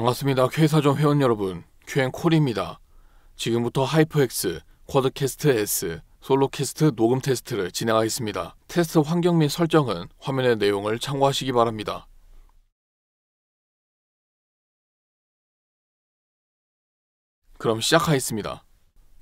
반갑습니다. K사전 회원 여러분. QN 콜입니다. 지금부터 하이퍼엑스, 쿼드캐스트 S, 솔로캐스트 녹음 테스트를 진행하겠습니다. 테스트 환경 및 설정은 화면의 내용을 참고하시기 바랍니다. 그럼 시작하겠습니다.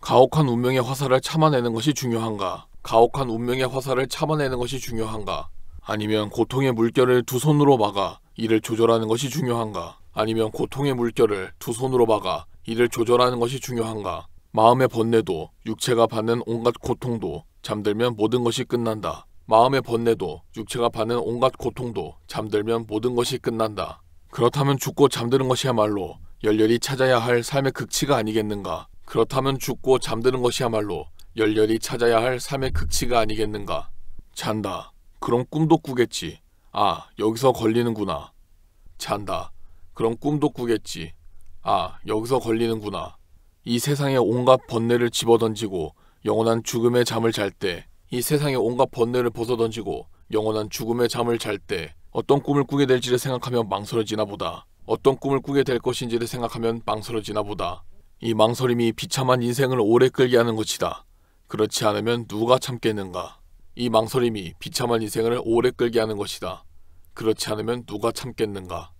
가혹한 운명의 화살을 참아내는 것이 중요한가? 가혹한 운명의 화살을 참아내는 것이 중요한가? 아니면 고통의 물결을 두 손으로 막아 이를 조절하는 것이 중요한가? 아니면 고통의 물결을 두 손으로 막아 이를 조절하는 것이 중요한가? 마음의 번뇌도 육체가 받는 온갖 고통도 잠들면 모든 것이 끝난다. 마음의 번뇌도 육체가 받는 온갖 고통도 잠들면 모든 것이 끝난다. 그렇다면 죽고 잠드는 것이야말로 열렬히 찾아야 할 삶의 극치가 아니겠는가? 그렇다면 죽고 잠드는 것이야말로 열렬히 찾아야 할 삶의 극치가 아니겠는가? 잔다. 그럼 꿈도 꾸겠지. 아, 여기서 걸리는구나. 잔다. 그럼 꿈도 꾸겠지. 아, 여기서 걸리는구나. 이 세상의 온갖 번뇌를 집어던지고 영원한 죽음의 잠을 잘 때, 이 세상의 온갖 번뇌를 벗어던지고 영원한 죽음의 잠을 잘 때, 어떤 꿈을 꾸게 될지를 생각하면 망설여지나 보다. 어떤 꿈을 꾸게 될 것인지를 생각하면 망설여지나 보다. 이 망설임이 비참한 인생을 오래 끌게 하는 것이다. 그렇지 않으면 누가 참겠는가? 이 망설임이 비참한 인생을 오래 끌게 하는 것이다. 그렇지 않으면 누가 참겠는가?